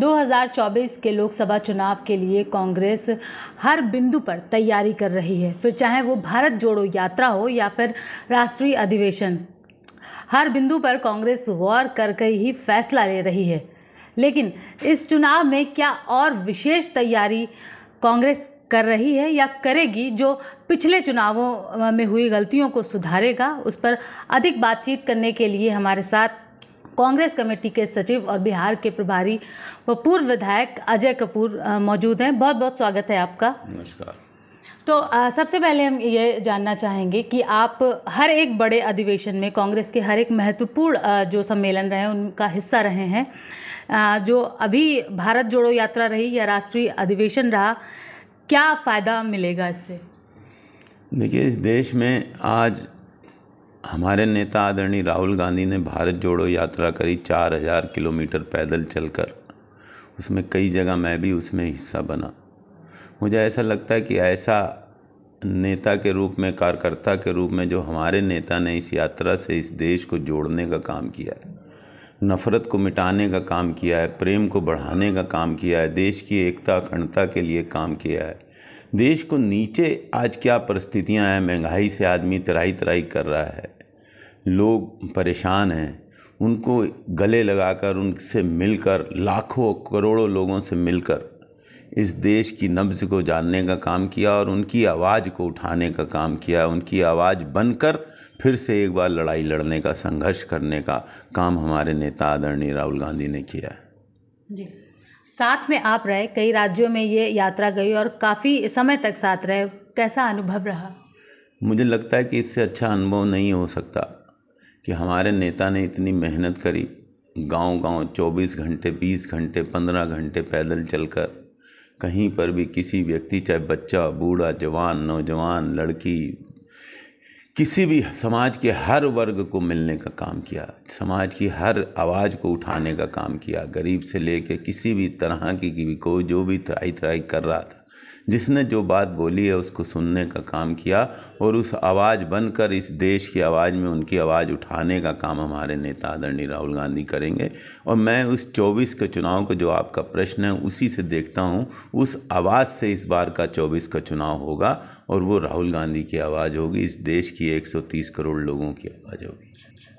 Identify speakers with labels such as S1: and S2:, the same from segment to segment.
S1: 2024 के लोकसभा चुनाव के लिए कांग्रेस हर बिंदु पर तैयारी कर रही है फिर चाहे वो भारत जोड़ो यात्रा हो या फिर राष्ट्रीय अधिवेशन हर बिंदु पर कांग्रेस गौर करके ही फैसला ले रही है लेकिन इस चुनाव में क्या और विशेष तैयारी कांग्रेस कर रही है या करेगी जो पिछले चुनावों में हुई गलतियों को सुधारेगा उस पर अधिक बातचीत करने के लिए हमारे साथ कांग्रेस कमेटी के सचिव और बिहार के प्रभारी व पूर्व विधायक अजय कपूर मौजूद हैं बहुत बहुत स्वागत है आपका नमस्कार तो आ, सबसे पहले हम ये जानना चाहेंगे कि आप हर एक बड़े अधिवेशन में कांग्रेस के हर एक महत्वपूर्ण जो सम्मेलन रहे उनका हिस्सा रहे हैं आ, जो अभी भारत जोड़ो यात्रा रही या राष्ट्रीय अधिवेशन रहा क्या फ़ायदा मिलेगा इससे
S2: देखिए इस देश में आज हमारे नेता आदरणीय राहुल गांधी ने भारत जोड़ो यात्रा करी चार हज़ार किलोमीटर पैदल चलकर उसमें कई जगह मैं भी उसमें हिस्सा बना मुझे ऐसा लगता है कि ऐसा नेता के रूप में कार्यकर्ता के रूप में जो हमारे नेता ने इस यात्रा से इस देश को जोड़ने का काम किया है नफ़रत को मिटाने का काम किया है प्रेम को बढ़ाने का काम किया है देश की एकता अखंडता के लिए काम किया है देश को नीचे आज क्या परिस्थितियां हैं महंगाई से आदमी तराई तराई कर रहा है लोग परेशान हैं उनको गले लगाकर उनसे मिलकर लाखों करोड़ों लोगों से मिलकर इस देश की नब्ज़ को जानने का काम किया और उनकी आवाज़ को उठाने का काम किया उनकी आवाज़ बनकर फिर से एक बार लड़ाई लड़ने का संघर्ष करने का काम हमारे नेता आदरणीय राहुल गांधी ने किया है
S1: जी साथ में आप रहे कई राज्यों में ये यात्रा गई और काफ़ी समय तक साथ रहे कैसा अनुभव रहा
S2: मुझे लगता है कि इससे अच्छा अनुभव नहीं हो सकता कि हमारे नेता ने इतनी मेहनत करी गांव-गांव 24 घंटे 20 घंटे 15 घंटे पैदल चलकर कहीं पर भी किसी व्यक्ति चाहे बच्चा बूढ़ा जवान नौजवान लड़की किसी भी समाज के हर वर्ग को मिलने का काम किया समाज की हर आवाज़ को उठाने का काम किया गरीब से लेके किसी भी तरह की, कोई जो भी तराई तराई कर रहा था जिसने जो बात बोली है उसको सुनने का काम किया और उस आवाज़ बनकर इस देश की आवाज़ में उनकी आवाज़ उठाने का काम हमारे नेता आदरणीय राहुल गांधी करेंगे और मैं उस 24 के चुनाव को जो आपका प्रश्न है उसी से देखता हूँ उस आवाज़ से इस बार का 24 का चुनाव होगा और वो राहुल गांधी की आवाज़ होगी इस देश की एक करोड़ लोगों की आवाज़ होगी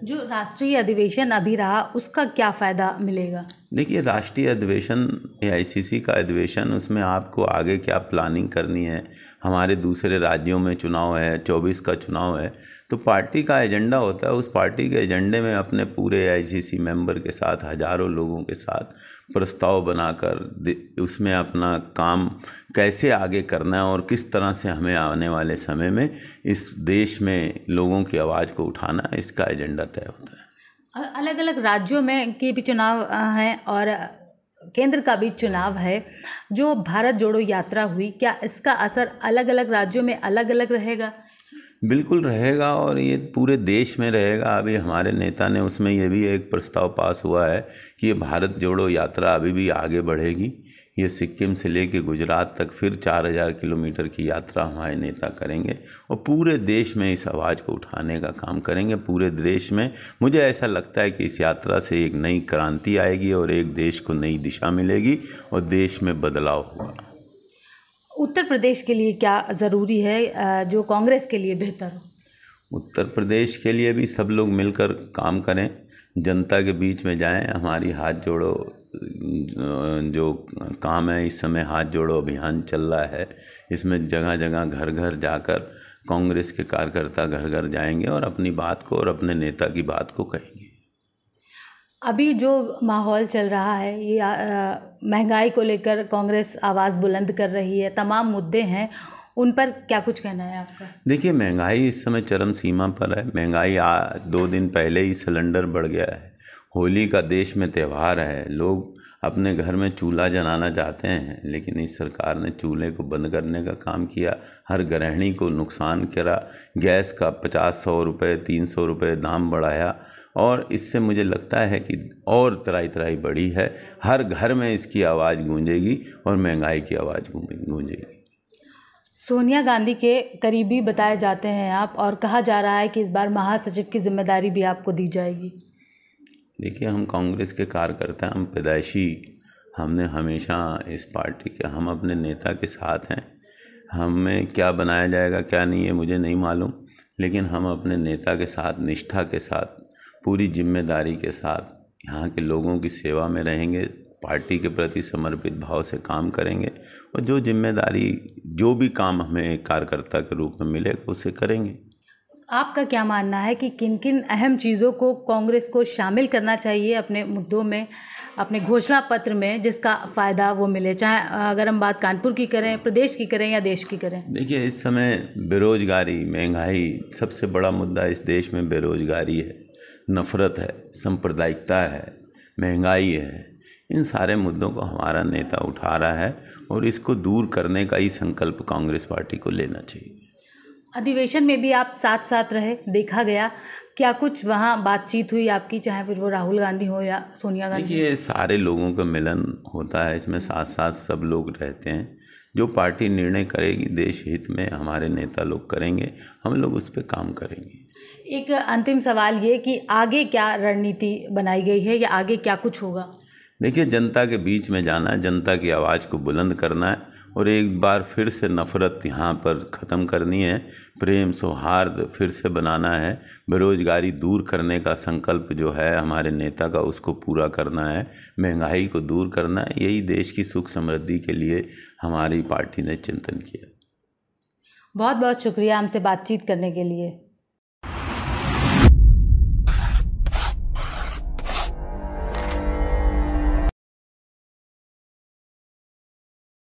S1: जो राष्ट्रीय अधिवेशन अभी रहा उसका क्या फ़ायदा मिलेगा
S2: देखिए राष्ट्रीय अधिवेशन ए का अधिवेशन उसमें आपको आगे क्या प्लानिंग करनी है हमारे दूसरे राज्यों में चुनाव है चौबीस का चुनाव है तो पार्टी का एजेंडा होता है उस पार्टी के एजेंडे में अपने पूरे आईसीसी मेंबर के साथ हजारों लोगों के साथ प्रस्ताव बनाकर उसमें अपना काम कैसे आगे करना है और किस तरह से हमें आने वाले समय में इस देश में लोगों की आवाज़ को उठाना है इसका एजेंडा तय होता
S1: है अलग अलग राज्यों में के भी चुनाव हैं और केंद्र का भी चुनाव है जो भारत जोड़ो यात्रा हुई क्या इसका असर अलग अलग राज्यों में अलग अलग रहेगा
S2: बिल्कुल रहेगा और ये पूरे देश में रहेगा अभी हमारे नेता ने उसमें यह भी एक प्रस्ताव पास हुआ है कि ये भारत जोड़ो यात्रा अभी भी आगे बढ़ेगी ये सिक्किम से लेके गुजरात तक फिर 4000 किलोमीटर की यात्रा हमारे नेता करेंगे और पूरे देश में इस आवाज़ को उठाने का काम करेंगे पूरे देश में मुझे ऐसा लगता है कि इस यात्रा से एक नई क्रांति आएगी और एक देश को नई दिशा मिलेगी और देश में बदलाव होगा
S1: उत्तर प्रदेश के लिए क्या ज़रूरी है जो कांग्रेस के लिए बेहतर हो
S2: उत्तर प्रदेश के लिए भी सब लोग मिलकर काम करें जनता के बीच में जाएं हमारी हाथ जोड़ो जो काम है इस समय हाथ जोड़ो अभियान चल रहा है इसमें जगह जगह घर घर जाकर कांग्रेस के कार्यकर्ता घर घर जाएंगे और अपनी बात को और अपने नेता की बात को कहेंगे
S1: अभी जो माहौल चल रहा है ये महंगाई को लेकर कांग्रेस आवाज़ बुलंद कर रही है तमाम मुद्दे हैं उन पर क्या कुछ कहना है आपका
S2: देखिए महंगाई इस समय चरम सीमा पर है महंगाई आ दो दिन पहले ही सिलेंडर बढ़ गया है होली का देश में त्यौहार है लोग अपने घर में चूल्हा जलाना चाहते हैं लेकिन इस सरकार ने चूल्हे को बंद करने का काम किया हर गृहिणी को नुकसान करा गैस का पचास सौ रुपये तीन सौ रुपये दाम बढ़ाया और इससे मुझे लगता है कि और तराई तराई बढ़ी है हर घर में इसकी आवाज़ गूंजेगी और महंगाई की आवाज़ गूंजेगी
S1: सोनिया गांधी के करीबी बताए जाते हैं आप और कहा जा रहा है कि इस बार महासचिव की जिम्मेदारी भी आपको दी जाएगी
S2: देखिए हम कांग्रेस के कार्यकर्ता हम पैदाइशी हमने हमेशा इस पार्टी के हम अपने नेता के साथ हैं हमें क्या बनाया जाएगा क्या नहीं है मुझे नहीं मालूम लेकिन हम अपने नेता के साथ निष्ठा के साथ पूरी जिम्मेदारी के साथ यहाँ के लोगों की सेवा में रहेंगे पार्टी के प्रति समर्पित भाव से काम करेंगे और जो जिम्मेदारी जो भी काम हमें कार्यकर्ता के रूप में मिलेगा उसे करेंगे
S1: आपका क्या मानना है कि किन किन अहम चीज़ों को कांग्रेस को शामिल करना चाहिए अपने मुद्दों में अपने घोषणा पत्र में जिसका फ़ायदा वो मिले चाहे अगर हम बात कानपुर की करें प्रदेश की करें या देश की करें
S2: देखिए इस समय बेरोज़गारी महंगाई सबसे बड़ा मुद्दा इस देश में बेरोज़गारी है नफ़रत है सांप्रदायिकता है महंगाई है इन सारे मुद्दों को हमारा नेता उठा रहा है और इसको दूर करने का ही संकल्प कांग्रेस पार्टी को लेना चाहिए
S1: अधिवेशन में भी आप साथ साथ रहे देखा गया क्या कुछ वहाँ बातचीत हुई आपकी चाहे फिर वो राहुल गांधी हो या सोनिया गांधी
S2: ये सारे लोगों का मिलन होता है इसमें साथ साथ सब लोग रहते हैं जो पार्टी निर्णय करेगी देश हित में हमारे नेता लोग करेंगे हम लोग उस पर काम करेंगे
S1: एक अंतिम सवाल ये कि आगे क्या रणनीति बनाई गई है या आगे क्या कुछ होगा
S2: देखिए जनता के बीच में जाना है जनता की आवाज़ को बुलंद करना है और एक बार फिर से नफ़रत यहाँ पर ख़त्म करनी है प्रेम सौहार्द फिर से बनाना है बेरोज़गारी दूर करने का संकल्प जो है हमारे नेता का उसको पूरा करना है महंगाई को दूर करना है यही देश की सुख समृद्धि के लिए हमारी पार्टी ने चिंतन किया
S1: बहुत बहुत शुक्रिया हमसे बातचीत करने के लिए